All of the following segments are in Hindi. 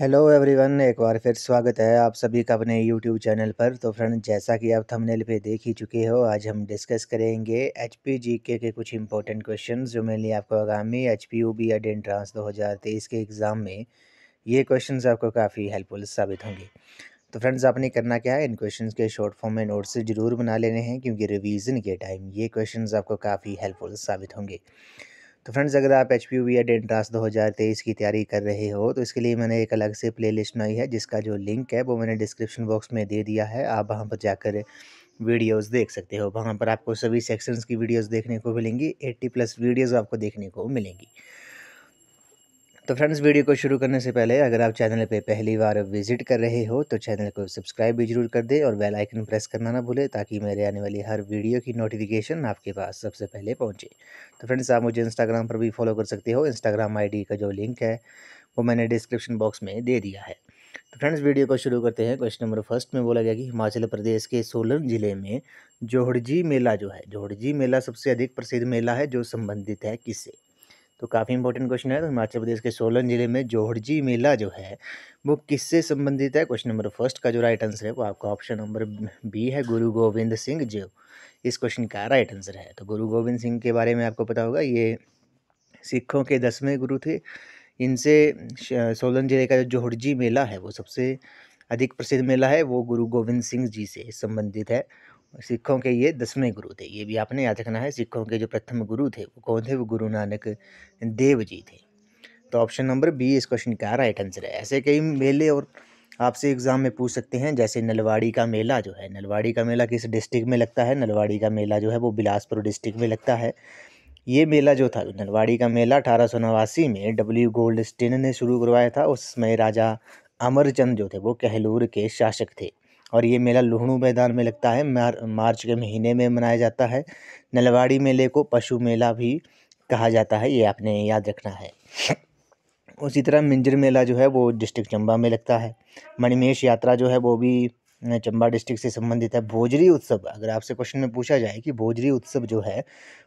हेलो एवरीवन एक बार फिर स्वागत है आप सभी का अपने यूट्यूब चैनल पर तो फ्रेंड जैसा कि आप थंबनेल पे देख ही चुके हो आज हम डिस्कस करेंगे एच पी जी के के कुछ इंपॉर्टेंट क्वेश्चन जो लिए आपको आगामी H P U B Ed entrance दो हज़ार तेईस के एग्ज़ाम में ये क्वेश्चन आपको काफ़ी हेल्पफुल साबित होंगे तो फ्रेंड्स आपने करना क्या है इन क्वेश्चन के शॉर्ट फॉर्म में नोट्स ज़रूर बना लेने हैं क्योंकि रिविज़न के टाइम ये क्वेश्चन आपको काफ़ी हेल्पफुल साबित होंगे तो फ्रेंड्स अगर आप H P U Ed entrance दो हज़ार तेईस की तैयारी कर रहे हो तो इसके लिए मैंने एक अलग से प्ले लिस्ट बनाई है जिसका जो लिंक है वो मैंने डिस्क्रिप्शन बॉक्स में दे दिया है आप वहाँ पर जाकर वीडियोस देख सकते हो वहाँ पर आपको सभी सेक्शंस की वीडियोस देखने को मिलेंगी 80 प्लस वीडियोस आपको देखने को मिलेंगी तो फ्रेंड्स वीडियो को शुरू करने से पहले अगर आप चैनल पे पहली बार विजिट कर रहे हो तो चैनल को सब्सक्राइब भी जरूर कर दे और बेल आइकन प्रेस करना ना भूलें ताकि मेरे आने वाली हर वीडियो की नोटिफिकेशन आपके पास सबसे पहले पहुंचे तो फ्रेंड्स आप मुझे इंस्टाग्राम पर भी फॉलो कर सकते हो इंस्टाग्राम आई का जो लिंक है वो मैंने डिस्क्रिप्शन बॉक्स में दे दिया है तो फ्रेंड्स वीडियो को शुरू करते हैं क्वेश्चन नंबर फर्स्ट में बोला गया कि हिमाचल प्रदेश के सोलन ज़िले में जोहड़जी मेला जो है जोहड़जी मेला सबसे अधिक प्रसिद्ध मेला है जो संबंधित है किससे तो काफ़ी इंपॉर्टेंट क्वेश्चन है तो हिमाचल प्रदेश के सोलन जिले में जोहड़जी मेला जो है वो किससे संबंधित है क्वेश्चन नंबर फर्स्ट का जो राइट आंसर है वो आपका ऑप्शन नंबर बी है गुरु गोविंद सिंह जो इस क्वेश्चन का राइट आंसर है तो गुरु गोविंद सिंह के बारे में आपको पता होगा ये सिखों के दसवें गुरु थे इनसे सोलन जिले का जो जोहड़जी मेला है वो सबसे अधिक प्रसिद्ध मेला है वो गुरु गोविंद सिंह जी से संबंधित है सिखों के ये दसवें गुरु थे ये भी आपने याद रखना है सिखों के जो प्रथम गुरु थे वो कौन थे वो गुरु नानक देव जी थे तो ऑप्शन नंबर बी इस क्वेश्चन का राइट आंसर है ऐसे कई मेले और आपसे एग्ज़ाम में पूछ सकते हैं जैसे नलवाड़ी का मेला जो है नलवाड़ी का मेला किस डिस्ट्रिक्ट में लगता है नलवाड़ी का मेला जो है वो बिलासपुर डिस्ट्रिक्ट में लगता है ये मेला जो था नलवाड़ी का मेला अठारह में डब्ल्यू गोल्ड ने शुरू करवाया था उस समय राजा अमरचंद जो थे वो कहलूर के शासक थे और ये मेला लुहणू मैदान में लगता है मार मार्च के महीने में मनाया जाता है नलवाड़ी मेले को पशु मेला भी कहा जाता है ये आपने याद रखना है उसी तरह मिंजर मेला जो है वो डिस्ट्रिक्ट चंबा में लगता है मणिमेश यात्रा जो है वो भी चंबा डिस्ट्रिक्ट से संबंधित है भोजरी उत्सव अगर आपसे क्वेश्चन में पूछा जाए कि भोजरी उत्सव जो है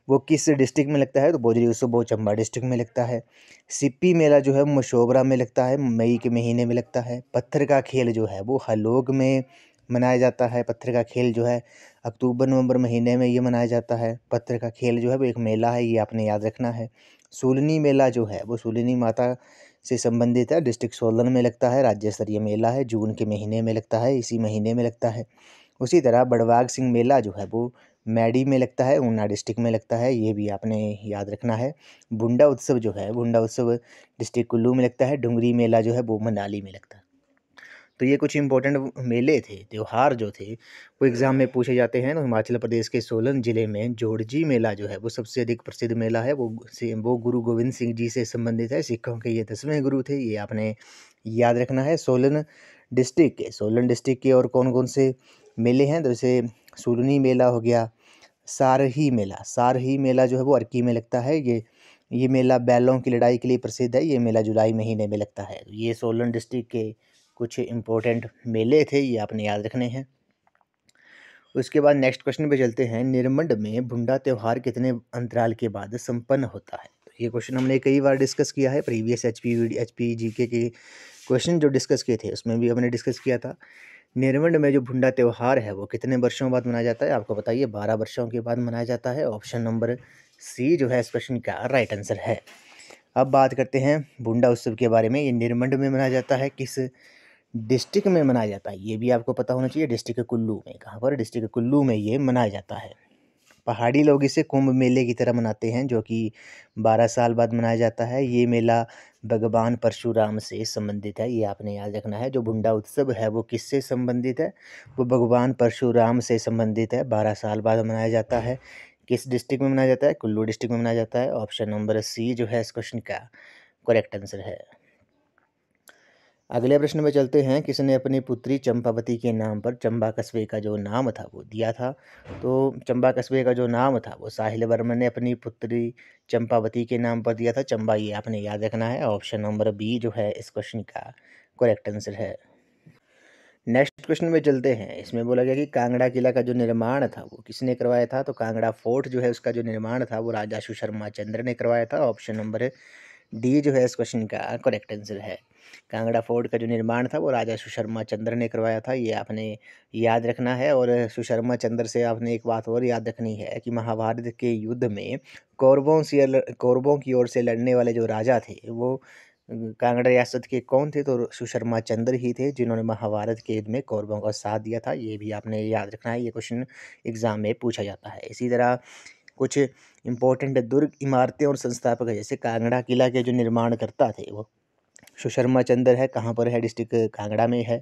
वो किस डिस्ट्रिक्ट में लगता है तो भोजरी उत्सव वो चंबा डिस्ट्रिक्ट में लगता है सिप्पी मेला जो है मशोबरा में लगता है मई के महीने में लगता है पत्थर का खेल जो है वो हलोग में मनाया जाता है पत्थर का खेल जो है अक्टूबर नवंबर महीने में ये मनाया जाता है पत्थर का खेल जो है वो एक मेला है ये आपने याद रखना है सोलनी मेला जो है वो सोलनी माता से संबंधित है डिस्ट्रिक्ट सोलन में लगता है राज्य स्तरीय मेला है जून के महीने में लगता है इसी महीने में लगता है उसी तरह बड़वाग सिंह मेला जो है वो मैडी में लगता है ऊना डिस्ट्रिक्ट में लगता है ये भी आपने याद रखना है बुंडा उत्सव जो है बुंडा उत्सव डिस्ट्रिक्ट कुल्लू में लगता है डुंगरी मेला जो है वो मनाली में लगता है तो ये कुछ इम्पोर्टेंट मेले थे त्यौहार जो थे वो एग्ज़ाम में पूछे जाते हैं तो हिमाचल प्रदेश के सोलन ज़िले में जोड़जी मेला जो है वो सबसे अधिक प्रसिद्ध मेला है वो वो गुरु गोविंद सिंह जी से संबंधित है सिखों के ये दसवें गुरु थे ये आपने याद रखना है सोलन डिस्ट्रिक्ट के सोलन डिस्ट्रिक्ट के और कौन कौन से मेले हैं तो जैसे सोलनी मेला हो गया सारही मेला सारही मेला जो है वो अर्की में लगता है ये ये मेला बैलों की लड़ाई के लिए प्रसिद्ध है ये मेला जुलाई महीने में लगता है तो ये सोलन डिस्ट्रिक्ट के कुछ इम्पोर्टेंट मेले थे ये आपने याद रखने हैं उसके बाद नेक्स्ट क्वेश्चन पे चलते हैं निर्मंड में भुंडा त्यौहार कितने अंतराल के बाद संपन्न होता है तो ये क्वेश्चन हमने कई बार डिस्कस किया है previous H P H P G के क्वेश्चन जो डिस्कस किए थे उसमें भी हमने डिस्कस किया था निर्मंड में जो भुंडा त्यौहार है वो कितने वर्षों बाद मनाया जाता है आपको बताइए बारह वर्षों के बाद मनाया जाता है ऑप्शन नंबर सी जो है इस क्वेश्चन का राइट आंसर है अब बात करते हैं भुंडा उत्सव के बारे में ये निर्मंड में मनाया जाता है किस डिस्ट्रिक्ट में मनाया जाता है ये भी आपको पता होना चाहिए डिस्ट्रिक्ट कुल्लू में कहाँ पर डिस्ट्रिक्ट कुल्लू में ये मनाया जाता है पहाड़ी लोग इसे कुंभ मेले की तरह मनाते हैं जो कि बारह साल बाद मनाया जाता है ये मेला भगवान परशुराम से संबंधित है ये आपने याद रखना है जो बुंडा उत्सव है वो किससे संबंधित है वो भगवान परशुराम से संबंधित है बारह साल बाद मनाया जाता है किस डिस्ट्रिक्ट में मनाया जाता है कुल्लू डिस्ट्रिक्ट में मनाया जाता है ऑप्शन नंबर सी जो है इस क्वेश्चन का करेक्ट आंसर है अगले प्रश्न में चलते हैं किसने अपनी पुत्री चंपावती के नाम पर चंबा कस्बे का जो नाम था वो दिया था तो चंबा कस्बे का जो नाम था वो साहिल वर्मा ने अपनी पुत्री चंपावती के नाम पर दिया था चंबा ये आपने याद रखना है ऑप्शन नंबर बी जो है इस क्वेश्चन का करेक्ट आंसर है नेक्स्ट क्वेश्चन में चलते हैं इसमें बोला गया कि कांगड़ा किला का जो निर्माण था वो किसने करवाया था तो कांगड़ा फोर्ट जो है उसका जो निर्माण था वो राजा सुशर्मा चंद्र ने करवाया था ऑप्शन नंबर डी जो है इस क्वेश्चन का करेक्ट आंसर है कांगड़ा फोर्ट का जो निर्माण था वो राजा सुशर्मा चंद्र ने करवाया था ये आपने याद रखना है और सुशर्मा चंद्र से आपने एक बात और याद रखनी है कि महाभारत के युद्ध में कौरवों से कौरवों की ओर से लड़ने वाले जो राजा थे वो कांगड़ा रियासत के कौन थे तो सुशर्मा चंद्र ही थे जिन्होंने महाभारत के युद्ध में कौरवों का साथ दिया था ये भी आपने याद रखना है ये क्वेश्चन एग्जाम में पूछा जाता है इसी तरह कुछ इंपॉर्टेंट दुर्ग इमारतें और संस्थापक जैसे कांगड़ा किला के जो निर्माण करता थे वो सुशर्मा चंद्र है कहाँ पर है डिस्ट्रिक्ट कांगड़ा में है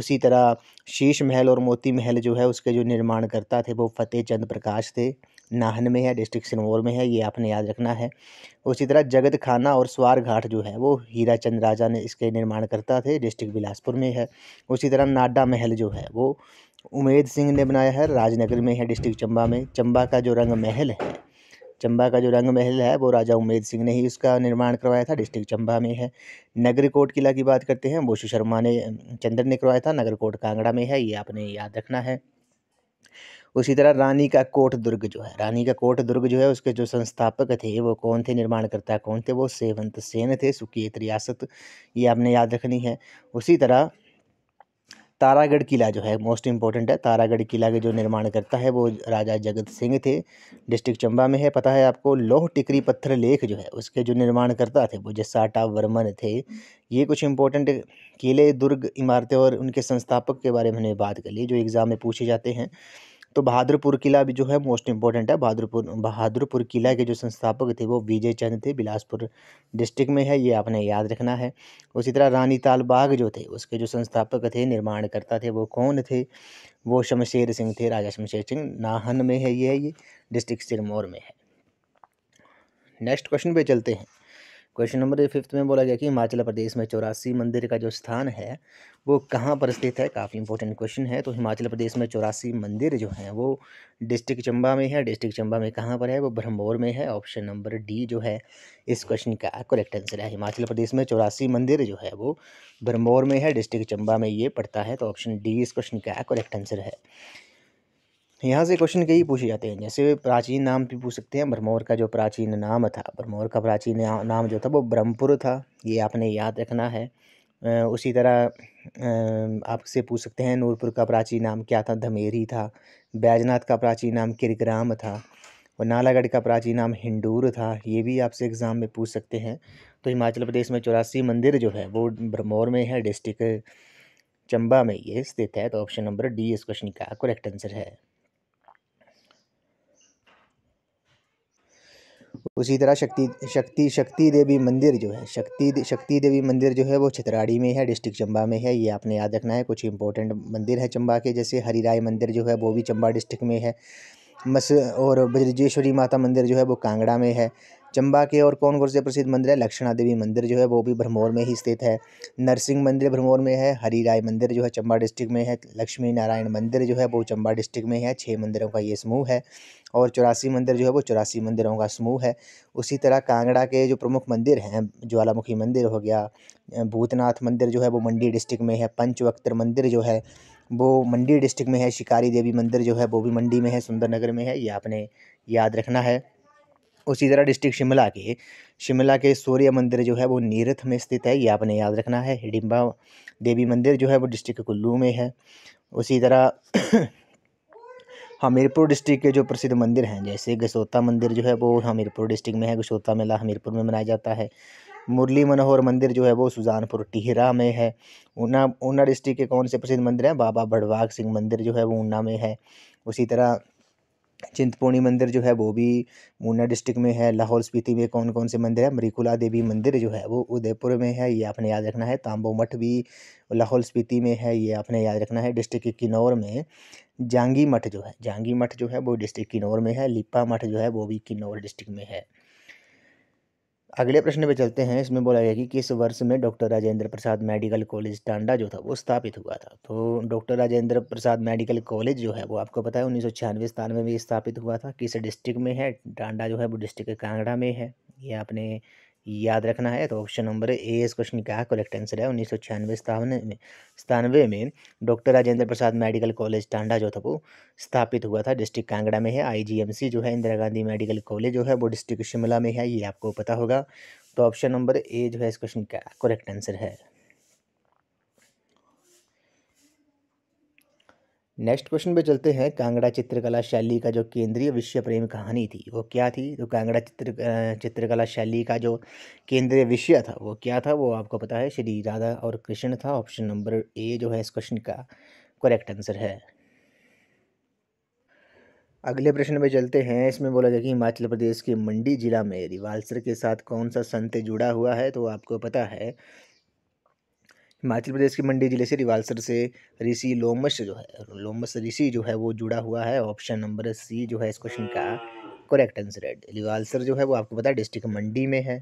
उसी तरह शीश महल और मोती महल जो है उसके जो निर्माणकर्ता थे वो फतेह चंद प्रकाश थे नाहन में है डिस्ट्रिक्ट सिरमौर में है ये आपने याद रखना है उसी तरह जगत खाना और स्वार घाट जो है वो हीरा चंद राजा ने इसके निर्माणकर्ता थे डिस्ट्रिक्ट बिलासपुर में है उसी तरह नाडा महल जो है वो उमेद सिंह ने बनाया है राजनगर में है डिस्ट्रिक्ट चंबा में चंबा का जो रंग महल है चंबा का जो रंग महल है वो राजा उमेद सिंह ने ही उसका निर्माण करवाया था डिस्ट्रिक्ट चंबा में है नगर कोट किला की बात करते हैं वो शर्मा ने चंदन ने करवाया था नगर कोट कांगड़ा में है ये आपने याद रखना है उसी तरह रानी का कोट दुर्ग जो है रानी का कोट दुर्ग जो है उसके जो संस्थापक थे वो कौन थे निर्माणकर्ता कौन थे वो सेवंत सेन थे सुकेत रियासत ये आपने याद रखनी है उसी तरह तारागढ़ किला जो है मोस्ट इम्पोर्टेंट है तारागढ़ किला के जो निर्माण करता है वो राजा जगत सिंह थे डिस्ट्रिक्ट चंबा में है पता है आपको लोह टिकरी पत्थर लेख जो है उसके जो निर्माण करता थे वो जसाटा वर्मन थे ये कुछ इम्पोर्टेंट किले दुर्ग इमारतें और उनके संस्थापक के बारे में हमने बात कर ली जो एग्ज़ाम में पूछे जाते हैं तो बहादुरपुर किला भी जो है मोस्ट इंपॉर्टेंट है बहादुरपुर बहादुरपुर किला के जो संस्थापक थे वो विजय चंद थे बिलासपुर डिस्ट्रिक्ट में है ये आपने याद रखना है उसी तरह रानी ताल बाग जो थे उसके जो संस्थापक थे निर्माणकर्ता थे वो कौन थे वो शमशेर सिंह थे राजा शमशेर सिंह नाहन में है ये है ये डिस्ट्रिक्ट सिरमौर में है नेक्स्ट क्वेश्चन पे चलते हैं क्वेश्चन नंबर फिफ्थ में बोला गया कि हिमाचल प्रदेश में चौरासी मंदिर का जो स्थान है वो कहाँ पर स्थित है काफ़ी इंपॉर्टेंट क्वेश्चन है तो हिमाचल प्रदेश में चौरासी मंदिर जो हैं वो डिस्ट्रिक्ट चंबा में है डिस्ट्रिक्ट चंबा में कहाँ पर है वो ब्रह्मौर में है ऑप्शन नंबर डी जो है इस क्वेश्चन का करेक्ट आंसर है हिमाचल प्रदेश में चौरासी मंदिर जो है वो ब्रह्मौर में है डिस्ट्रिक्ट चंबा में ये पड़ता है तो ऑप्शन डी इस क्वेश्चन का करेक्ट आंसर है यहाँ से क्वेश्चन कई पूछे जाते हैं जैसे प्राचीन नाम भी पूछ सकते हैं भरमौर का जो प्राचीन नाम था भरमौर का प्राचीन नाम जो था वो ब्रह्मपुर था ये आपने याद रखना है उसी तरह आपसे पूछ सकते हैं नूरपुर का प्राचीन नाम क्या था धमेरी था बैजनाथ का प्राचीन नाम किरग्राम था और नालागढ़ का प्राचीन नाम हिंडूर था ये भी आपसे एग्ज़ाम में पूछ सकते हैं तो हिमाचल प्रदेश में चौरासी मंदिर जो है वो भरमौर में है डिस्ट्रिक्ट चंबा में ये स्थित है तो ऑप्शन नंबर डी इस क्वेश्चन का करेक्ट आंसर है उसी तरह शक्ति शक्ति शक्ति देवी मंदिर जो है शक्ति शक्ति देवी मंदिर जो है वो छतराड़ी में है डिस्ट्रिक्ट चंबा में है ये आपने याद रखना है कुछ इंपॉर्टेंट मंदिर है चंबा के जैसे राय मंदिर जो है वो भी चंबा डिस्ट्रिक्ट में है मस और बज्रेश्वरी माता मंदिर जो है वो कांगड़ा में है चंबा के और कौन कौन से प्रसिद्ध मंदिर है लक्षणा देवी मंदिर जो है वो भी भरमौर में ही स्थित है नरसिंह मंदिर भरमौर में है हरी राय मंदिर जो है चंबा डिस्ट्रिक्ट में है लक्ष्मी नारायण मंदिर जो है वो चंबा डिस्ट्रिक्ट में है छः मंदिरों का ये समूह है और चौरासी मंदिर जो है वो चौरासी मंदिरों का समूह है उसी तरह कांगड़ा के जो प्रमुख मंदिर हैं ज्वालामुखी मंदिर हो गया भूतनाथ मंदिर जो है वो मंडी डिस्ट्रिक्ट में है पंचवक्तर मंदिर जो है वो मंडी डिस्ट्रिक्ट में है शिकारी देवी मंदिर जो है वो भी मंडी में है सुंदरनगर में है ये आपने याद रखना है उसी तरह डिस्ट्रिक्ट शिमला के शिमला के सूर्य मंदिर जो है वो नीरथ में स्थित है ये आपने याद रखना है हिडिम्बा देवी मंदिर जो है वो डिस्ट्रिक्ट कुल्लू में है उसी तरह हमीरपुर डिस्ट्रिक्ट के जो प्रसिद्ध मंदिर हैं जैसे गसोता मंदिर जो है वो हमीरपुर डिस्ट्रिक्ट में है गसोता मेला हमीरपुर में मनाया जाता है मुरली मनोहर मंदिर जो है वो सुजानपुर टिहरा में है ऊना ऊना डिस्ट्रिक्ट के कौन से प्रसिद्ध मंदिर हैं बाबा भड़वाग सिंह मंदिर जो है वो ऊना में है उसी तरह चिंतपूर्णी मंदिर जो है वो भी मुन्ना डिस्ट्रिक्ट में है लाहौल स्पीति में कौन कौन से मंदिर है मरीकुला देवी मंदिर जो है वो उदयपुर में है ये आपने याद रखना है तांबो मठ भी लाहौल स्पीति में है ये आपने याद रखना है डिस्ट्रिक्ट किन्नौर में जांगी मठ जो है जांगी मठ जो है वो डिस्ट्रिक्ट किन्नौर में है लिप्पा मठ जो है वो भी किन्नौर डिस्ट्रिक्ट में है अगले प्रश्न पे चलते हैं इसमें बोला गया कि किस वर्ष में doctor Rajendra Prasad medical college Tanda जो था वो स्थापित हुआ था तो doctor Rajendra Prasad medical college जो है वो आपको पता है उन्नीस सौ छियानवे स्थानवे में स्थापित हुआ था किस डिस्ट्रिक्ट में है टांडा जो है वो डिस्ट्रिक्ट कांगड़ा में है ये आपने याद रखना है तो ऑप्शन नंबर ए इस क्वेश्चन का करेक्ट आंसर है उन्नीस सौ छियानवे में सतानवे में doctor Rajendra Prasad medical college Tanda जो था वो स्थापित हुआ था डिस्ट्रिक्ट कांगड़ा में है आईजीएमसी जो है इंदिरा गांधी मेडिकल कॉलेज जो है वो डिस्ट्रिक्ट शिमला में है ये आपको पता होगा तो ऑप्शन नंबर ए जो है इस क्वेश्चन का करेक्ट आंसर है नेक्स्ट क्वेश्चन पे चलते हैं कांगड़ा चित्रकला शैली का जो केंद्रीय विषय प्रेम कहानी थी वो क्या थी तो कांगड़ा चित्र चित्रकला शैली का जो केंद्रीय विषय था वो क्या था वो आपको पता है श्री राधा और कृष्ण था ऑप्शन नंबर ए जो है इस क्वेश्चन का करेक्ट आंसर है अगले प्रश्न पे चलते हैं इसमें बोला जाए कि हिमाचल प्रदेश के मंडी जिला में रिवालसर के साथ कौन सा संत जुड़ा हुआ है तो आपको पता है हिमाचल प्रदेश के मंडी ज़िले से रिवालसर से ऋषि लोमस जो है लोमस ऋषि जो है वो जुड़ा हुआ है ऑप्शन नंबर सी जो है इस क्वेश्चन का करेक्ट आंसर है रिवालसर जो है वो आपको पता है डिस्ट्रिक्ट मंडी में है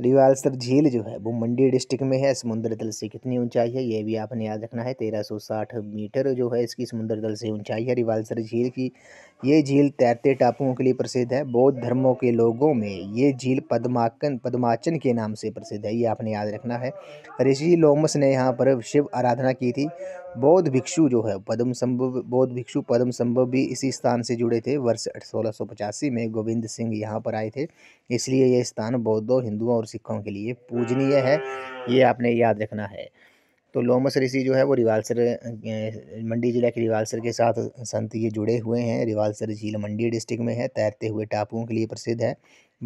रिवालसर झील जो है वो मंडी डिस्ट्रिक्ट में है समुद्र तल से कितनी ऊंचाई है ये भी आपने याद रखना है तेरह सौ साठ मीटर जो है इसकी समुद्र तल से ऊंचाई है रिवालसर झील की ये झील तैरते टापुओं के लिए प्रसिद्ध है बौद्ध धर्मों के लोगों में ये झील पद्माकन पद्माचन के नाम से प्रसिद्ध है ये आपने याद रखना है ऋषि लोमस ने यहाँ पर शिव आराधना की थी बौद्ध भिक्षु जो है पद्म संभव बौद्ध भिक्षु पद्म संभव भी इसी स्थान से जुड़े थे वर्ष सोलह में गोविंद सिंह यहाँ पर आए थे इसलिए यह स्थान बौद्धों हिंदुओं और सिखों के लिए पूजनीय है ये आपने याद रखना है तो लोमस ऋषि जो है वो रिवालसर मंडी ज़िला के रिवालसर के साथ संत ये जुड़े हुए हैं रिवालसर झील मंडी डिस्ट्रिक्ट में है तैरते हुए टापुओं के लिए प्रसिद्ध है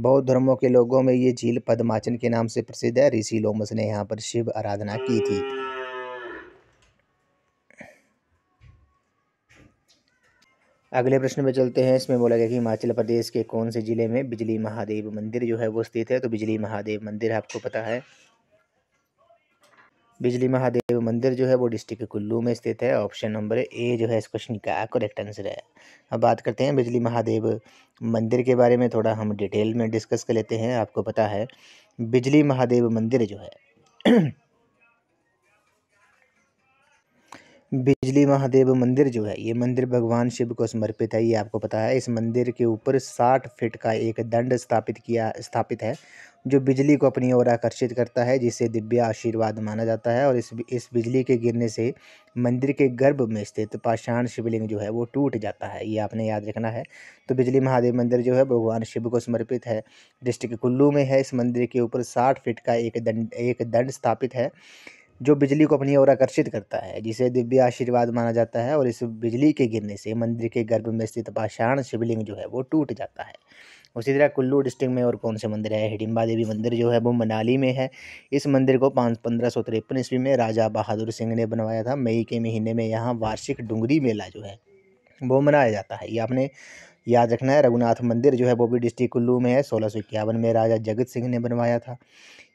बौद्ध धर्मों के लोगों में ये झील पद्माचन के नाम से प्रसिद्ध है ऋषि लोमस ने यहाँ पर शिव आराधना की थी अगले प्रश्न में चलते हैं इसमें बोला गया कि हिमाचल प्रदेश के कौन से ज़िले में बिजली महादेव मंदिर जो है वो स्थित है तो बिजली महादेव मंदिर आपको पता है बिजली महादेव मंदिर जो है वो डिस्ट्रिक्ट कुल्लू में स्थित है ऑप्शन नंबर ए जो है इस क्वेश्चन का करेक्ट आंसर है अब बात करते हैं बिजली महादेव मंदिर के बारे में थोड़ा हम डिटेल में डिस्कस कर लेते हैं आपको पता है बिजली महादेव मंदिर जो है बिजली महादेव मंदिर जो है ये मंदिर भगवान शिव को समर्पित है ये आपको पता है इस मंदिर के ऊपर साठ फिट का एक दंड स्थापित किया स्थापित है जो बिजली को अपनी ओर आकर्षित करता है जिसे दिव्य आशीर्वाद माना जाता है और इस इस बिजली के गिरने से मंदिर के गर्भ में स्थित पाषाण शिवलिंग जो है वो टूट जाता है ये आपने याद रखना है तो बिजली महादेव मंदिर जो है भगवान शिव को समर्पित है डिस्ट्रिक्ट कुल्लू में है इस मंदिर के ऊपर साठ फिट का एक दंड एक दंड स्थापित है जो बिजली को अपनी ओर आकर्षित करता है जिसे दिव्य आशीर्वाद माना जाता है और इस बिजली के गिरने से मंदिर के गर्भ में स्थित पाषाण शिवलिंग जो है वो टूट जाता है उसी तरह कुल्लू डिस्ट्रिक्ट में और कौन से मंदिर है हिडिम्बा देवी मंदिर जो है वो मनाली में है इस मंदिर को पाँच पंद्रह सौ तिरपन ईस्वी में राजा बहादुर सिंह ने बनवाया था मई के महीने में यहाँ वार्षिक डुंगरी मेला जो है वो मनाया जाता है ये आपने याद रखना है रघुनाथ मंदिर जो है वो भी डिस्ट्रिक्ट कुल्लू में है सोलह सौ इक्यावन में राजा जगत सिंह ने बनवाया था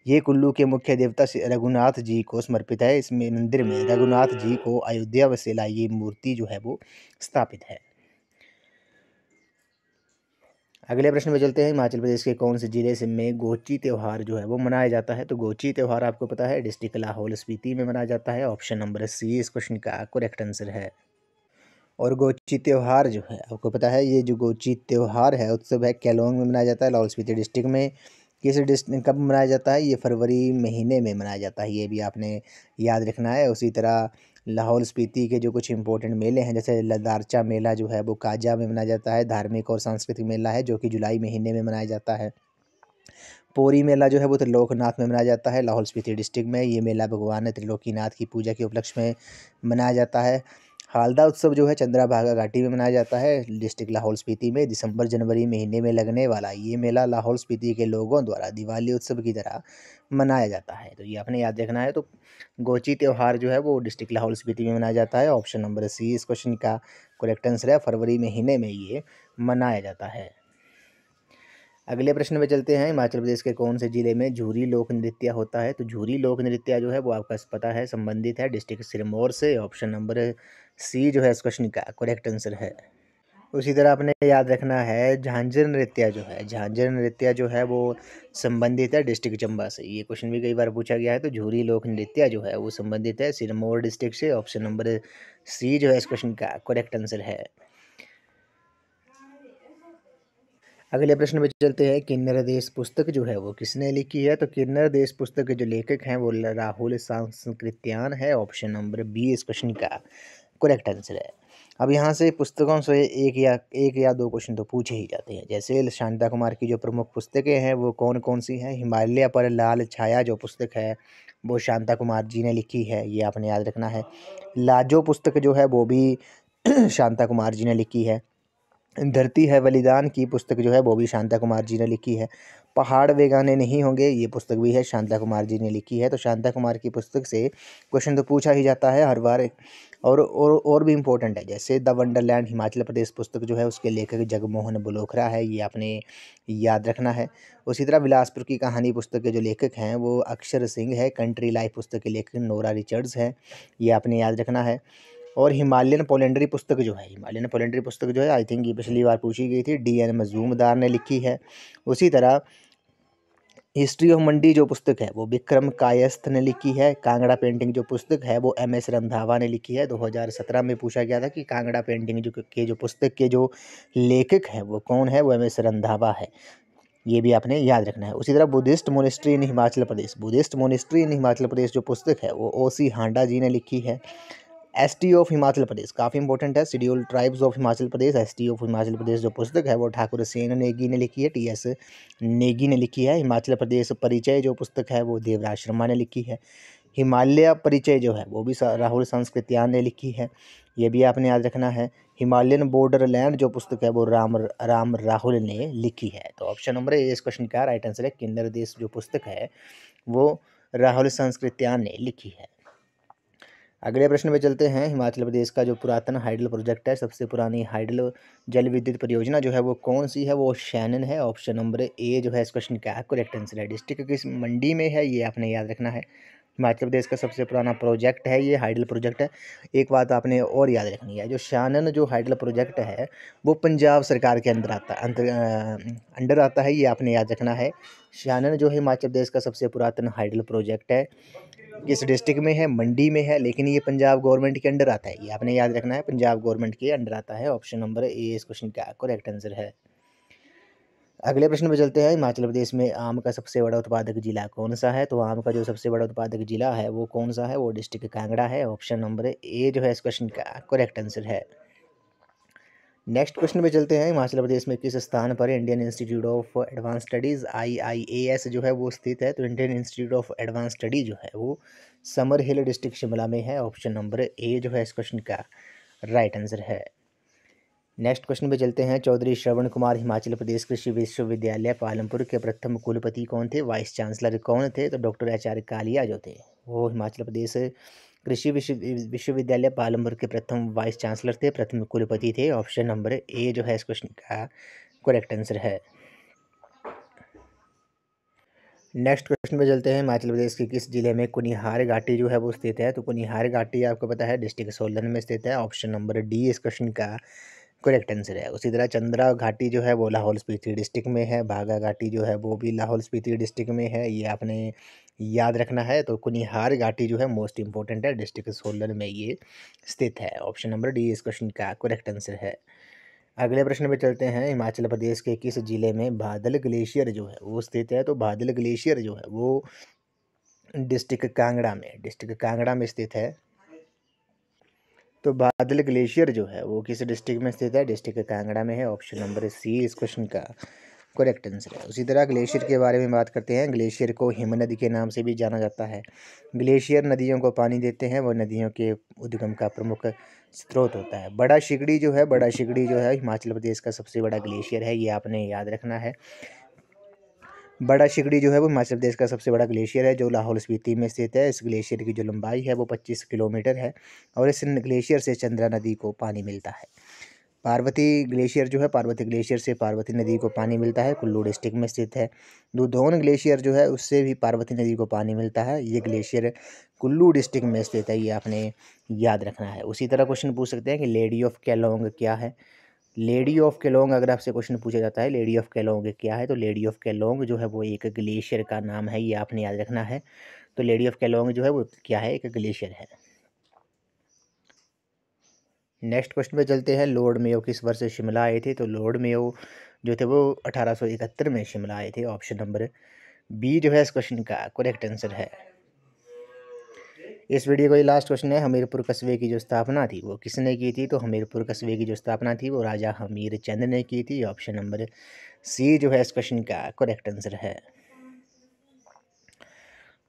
ये कुल्लू के मुख्य देवता रघुनाथ जी को समर्पित है इस मंदिर में रघुनाथ जी को अयोध्या से लाई मूर्ति जो है वो स्थापित है अगले प्रश्न में चलते हैं हिमाचल प्रदेश के कौन से ज़िले से में गोची त्यौहार जो है वो मनाया जाता है तो गोची त्यौहार आपको पता है डिस्ट्रिक्ट लाहौल स्पीति में मनाया जाता है ऑप्शन नंबर सी इस क्वेश्चन का करेक्ट आंसर है और गोची त्यौहार जो है आपको पता है ये जो गोची त्यौहार है उत्सव है कैलोंग में मनाया जाता है लाहौल स्पीति डिस्ट्रिक्ट में किस डिस्ट कब मनाया जाता है ये फरवरी महीने में मनाया जाता है ये भी आपने याद रखना है उसी तरह लाहौल स्पीति के जो कुछ इंपॉर्टेंट मेले हैं जैसे लदारचा मेला जो है वो काजा में मनाया जाता है धार्मिक और सांस्कृतिक मेला है जो कि जुलाई महीने में मनाया जाता है पोरी मेला जो है वो त्रिलोकनाथ में मनाया जाता है लाहौल स्पीति डिस्ट्रिक्ट में ये मेला भगवान त्रिलोकीनाथ की पूजा के उपलक्ष्य में मनाया जाता है हालदा उत्सव जो है चंद्राभागा घाटी में मनाया जाता है डिस्ट्रिक्ट लाहौल स्पीति में दिसंबर जनवरी महीने में लगने वाला ये मेला लाहौल स्पीति के लोगों द्वारा दिवाली उत्सव की तरह मनाया जाता है तो ये आपने याद रखना है तो गोची त्यौहार जो है वो डिस्ट्रिक्ट लाहौल स्पीति में मनाया जाता है ऑप्शन नंबर सी इस क्वेश्चन का करेक्ट आंसर है फरवरी महीने में ये मनाया जाता है अगले प्रश्न में चलते हैं हिमाचल प्रदेश के कौन से ज़िले में झूरी लोक नृत्य होता है तो झूरी लोक नृत्य जो है वो आपका पता है संबंधित है डिस्ट्रिक्ट सिरमौर से ऑप्शन नंबर सी जो है इस क्वेश्चन का करेक्ट आंसर है उसी तरह आपने याद रखना है झांझर नृत्य जो है झांझर नृत्य जो है वो संबंधित है डिस्ट्रिक्ट चंबा से ये क्वेश्चन भी कई बार पूछा गया है तो झूरी लोक नृत्य जो है वो संबंधित है सिरमौर डिस्ट्रिक्ट से ऑप्शन नंबर सी जो है इस क्वेश्चन का करेक्ट आंसर है अगले प्रश्न में चलते हैं किन्नर देश पुस्तक जो है वो किसने लिखी है तो किन्नर देश पुस्तक के जो लेखक हैं वो राहुल सांस्कृत्यान है ऑप्शन नंबर बी इस क्वेश्चन का करेक्ट आंसर है अब यहाँ से पुस्तकों से एक या एक या दो क्वेश्चन तो पूछे ही जाते हैं जैसे शांता कुमार की जो प्रमुख पुस्तकें हैं वो कौन कौन सी हैं हिमालय पर लाल छाया जो पुस्तक है वो शांता कुमार जी ने लिखी है ये आपने याद रखना है लाजो पुस्तक जो है वो भी शांता कुमार जी ने लिखी है धरती है बलिदान की पुस्तक जो है वो भी शांता कुमार जी ने लिखी है पहाड़ बेगाने नहीं होंगे ये पुस्तक भी है शांता कुमार जी ने लिखी है तो शांता कुमार की पुस्तक से क्वेश्चन तो पूछा ही जाता है हर बार और और और भी इम्पोर्टेंट है जैसे द वंडरलैंड हिमाचल प्रदेश पुस्तक जो है उसके लेखक जगमोहन बलोखरा है ये आपने याद रखना है उसी तरह बिलासपुर की कहानी पुस्तक के जो लेखक हैं वो अक्षर सिंह है कंट्री लाइफ पुस्तक के लेखक नोरा रिचर्ड्स हैं ये आपने याद रखना है और हिमालयन पोलेंड्री पुस्तक जो है हिमालयन पोलेंड्री पुस्तक जो है आई थिंक ये पिछली बार पूछी गई थी डी एन मजूमदार ने लिखी है उसी तरह हिस्ट्री ऑफ मंडी जो पुस्तक है वो विक्रम कायस्थ ने लिखी है कांगड़ा पेंटिंग जो पुस्तक है वो एम एस रंधावा ने लिखी है 2017 में पूछा गया था कि कांगड़ा पेंटिंग जो के जो पुस्तक के जो लेखक हैं वो कौन है वो एम एस रंधावा है ये भी आपने याद रखना है उसी तरह Buddhist monastery in Himachal Pradesh Buddhist monastery in Himachal Pradesh जो पुस्तक है वो ओ सी हांडा जी ने लिखी है S T of Himachal Pradesh काफ़ी इंपॉर्टेंट है schedule tribes of Himachal Pradesh S T of Himachal Pradesh जो पुस्तक है वो ठाकुर सेन नेगी ने लिखी है टी एस नेगी ने लिखी है हिमाचल प्रदेश परिचय जो पुस्तक है वो देवराज शर्मा ने लिखी है हिमालय परिचय जो है वो भी राहुल संस्कृतियान ने लिखी है ये भी आपने याद रखना है हिमालयन बॉर्डर लैंड जो पुस्तक है वो राम राम राहुल ने लिखी है तो ऑप्शन नंबर ए इस क्वेश्चन का राइट आंसर है किन्नर देश जो पुस्तक है वो राहुल संस्कृतियान ने लिखी है अगले प्रश्न पे चलते हैं हिमाचल प्रदेश का जो पुरातन हाइडल प्रोजेक्ट है सबसे पुरानी हाइडल जल विद्युत परियोजना जो है वो कौन सी है वो शैनन है ऑप्शन नंबर ए जो है इस क्वेश्चन का करेक्ट आंसर है डिस्ट्रिक्ट किस मंडी में है ये आपने याद रखना है हिमाचल प्रदेश का सबसे पुराना प्रोजेक्ट है ये हाइडल प्रोजेक्ट है एक बात आपने और याद रखनी है जो शानन जो हाइडल प्रोजेक्ट है वो पंजाब सरकार के अंदर आता अंदर अंडर आता है ये आपने याद रखना है शानन जो है हिमाचल प्रदेश का सबसे पुरातन हाइडल प्रोजेक्ट है किस डिस्ट्रिक्ट में है मंडी में है लेकिन ये पंजाब गवर्नमेंट के अंडर आता है ये आपने याद रखना है पंजाब गवर्नमेंट के अंडर आता है ऑप्शन नंबर ए इस क्वेश्चन का करेक्ट आंसर है अगले प्रश्न पर चलते हैं हिमाचल प्रदेश में आम का सबसे बड़ा उत्पादक जिला कौन सा है तो आम का जो सबसे बड़ा उत्पादक जिला है वो कौन सा है वो डिस्ट्रिक्ट कांगड़ा है ऑप्शन नंबर ए जो है इस क्वेश्चन का करेक्ट आंसर है नेक्स्ट क्वेश्चन पे चलते हैं हिमाचल प्रदेश में किस स्थान पर Indian Institute of advance studies IIAS जो है वो स्थित है तो Indian Institute of advance study जो है वो समर हिल डिस्ट्रिक्ट शिमला में है ऑप्शन नंबर ए जो है इस क्वेश्चन का राइट आंसर है नेक्स्ट क्वेश्चन पे चलते हैं चौधरी श्रवण कुमार हिमाचल प्रदेश कृषि विश्वविद्यालय पालमपुर के प्रथम कुलपति कौन थे वाइस चांसलर कौन थे तो डॉक्टर एच आर कालिया जो थे वो हिमाचल प्रदेश कृषि विश्वविद्यालय पालमपुर के प्रथम वाइस चांसलर थे प्रथम कुलपति थे ऑप्शन नंबर ए जो है इस क्वेश्चन का करेक्ट आंसर है नेक्स्ट क्वेश्चन पे चलते हैं हिमाचल प्रदेश के किस जिले में कुनिहार घाटी जो है वो स्थित है तो कुनिहार घाटी आपको पता है डिस्ट्रिक्ट सोलन में स्थित है ऑप्शन नंबर डी इस क्वेश्चन का करेक्ट आंसर है उसी तरह चंद्रा घाटी जो है वो लाहौल स्पीति डिस्ट्रिक्ट में है भागा घाटी जो है वो भी लाहौल स्पीति डिस्ट्रिक्ट में है ये आपने याद रखना है तो कुनिहार घाटी जो है मोस्ट इंपॉर्टेंट है डिस्ट्रिक्ट सोलन में ये स्थित है ऑप्शन नंबर डी इस क्वेश्चन का करेक्ट आंसर है अगले प्रश्न पर चलते हैं हिमाचल प्रदेश के किस ज़िले में बादल ग्लेशियर जो है वो स्थित है तो बादल ग्लेशियर जो है वो डिस्ट्रिक्ट कांगड़ा में डिस्ट्रिक्ट कांगड़ा में स्थित है तो बादल ग्लेशियर जो है वो किस डिस्ट्रिक्ट में स्थित है डिस्ट्रिक्ट कांगड़ा में है ऑप्शन नंबर सी इस क्वेश्चन का करेक्ट आंसर है उसी तरह ग्लेशियर के बारे में बात करते हैं ग्लेशियर को हिम नदी के नाम से भी जाना जाता है ग्लेशियर नदियों को पानी देते हैं वो नदियों के उद्गम का प्रमुख स्रोत होता है बड़ा शिगड़ी जो है बड़ा शिगड़ी जो है हिमाचल प्रदेश का सबसे बड़ा ग्लेशियर है ये आपने याद रखना है बड़ा शिकड़ी जो है वो हिमाचल प्रदेश का सबसे बड़ा ग्लेशियर है जो लाहौल स्पीति में स्थित है इस ग्लेशियर की जो लंबाई है वो 25 किलोमीटर है और इस ग्लेशियर से चंद्रा नदी को पानी मिलता है पार्वती ग्लेशियर जो है पार्वती ग्लेशियर से पार्वती नदी को पानी मिलता है कुल्लू डिस्ट्रिक्ट में स्थित है दुधौन ग्लेशियर जो है उससे भी पार्वती नदी को पानी मिलता है ये ग्लेशियर कुल्लू डिस्ट्रिक्ट में स्थित है ये आपने याद रखना है उसी तरह क्वेश्चन पूछ सकते हैं कि लेडी ऑफ कैलोंग क्या है लेडी ऑफ केलोंग अगर आपसे क्वेश्चन पूछा जाता है लेडी ऑफ केलोंग क्या है तो लेडी ऑफ केलोंग जो है वो एक ग्लेशियर का नाम है ये आपने याद रखना है तो लेडी ऑफ केलोंग जो है वो क्या है एक ग्लेशियर है नेक्स्ट क्वेश्चन पे चलते हैं लॉर्ड मेयो किस वर्ष शिमला आए थे तो लॉर्ड मेयो जो थे वो अठारह में शिमला आए थे ऑप्शन नंबर बी जो है इस क्वेश्चन का करेक्ट आंसर है इस वीडियो का ये लास्ट क्वेश्चन है हमीरपुर कस्बे की जो स्थापना थी वो किसने की थी तो हमीरपुर कस्बे की जो स्थापना थी वो राजा हमीर चंद ने की थी ऑप्शन नंबर सी जो है इस क्वेश्चन का करेक्ट आंसर है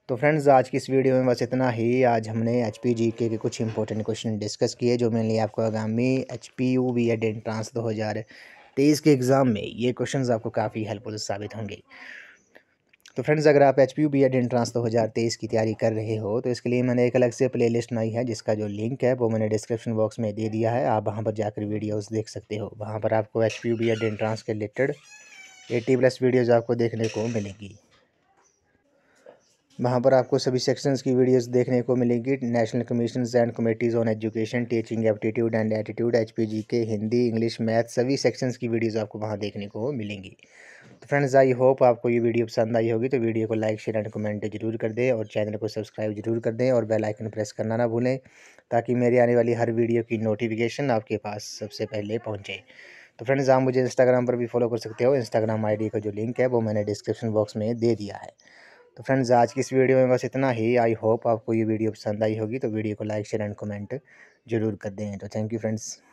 तो फ्रेंड्स आज की इस वीडियो में बस इतना ही आज हमने एच पी जी के, कुछ इंपॉर्टेंट क्वेश्चन डिस्कस किए जो लिए आपको आगामी H P U B Ed entrance दो हज़ार तेईस के एग्ज़ाम में ये क्वेश्चंस आपको काफ़ी हेल्पफुल साबित होंगे तो फ्रेंड्स अगर आप H P U B Ed entrance दो हज़ार तेईस की तैयारी कर रहे हो तो इसके लिए मैंने एक अलग से प्ले लिस्ट बनाई है जिसका जो लिंक है वो मैंने डिस्क्रिप्शन बॉक्स में दे दिया है आप वहाँ पर जाकर वीडियोस देख सकते हो वहाँ पर आपको H P U B Ed entrance के रिलेटेड एटी प्लस वीडियोज़ आपको देखने को मिलेंगी वहाँ पर आपको सभी सेक्शंस की वीडियोस देखने को मिलेंगी national commission and committees on education teaching aptitude and attitude H K Hindi English math सभी सेक्शंस की वीडियोस आपको वहाँ देखने को मिलेंगी तो फ्रेंड्स आई होप आपको ये वीडियो पसंद आई होगी तो वीडियो को लाइक शेयर एंड कमेंट जरूर कर दें और चैनल को सब्सक्राइब जरूर कर दें और बेल आइकन प्रेस करना ना भूलें ताकि मेरी आने वाली हर वीडियो की नोटिफिकेशन आपके पास सबसे पहले पहुँचे तो फ्रेंड्स आप मुझे इंस्टाग्राम पर भी फॉलो कर सकते हो इंस्टाग्राम आई का जो लिंक है वो मैंने डिस्क्रिप्शन बॉक्स में दे दिया है तो फ्रेंड्स आज की इस वीडियो में बस इतना ही आई होप आपको ये वीडियो पसंद आई होगी तो वीडियो को लाइक शेयर एंड कमेंट जरूर कर दें तो थैंक यू फ्रेंड्स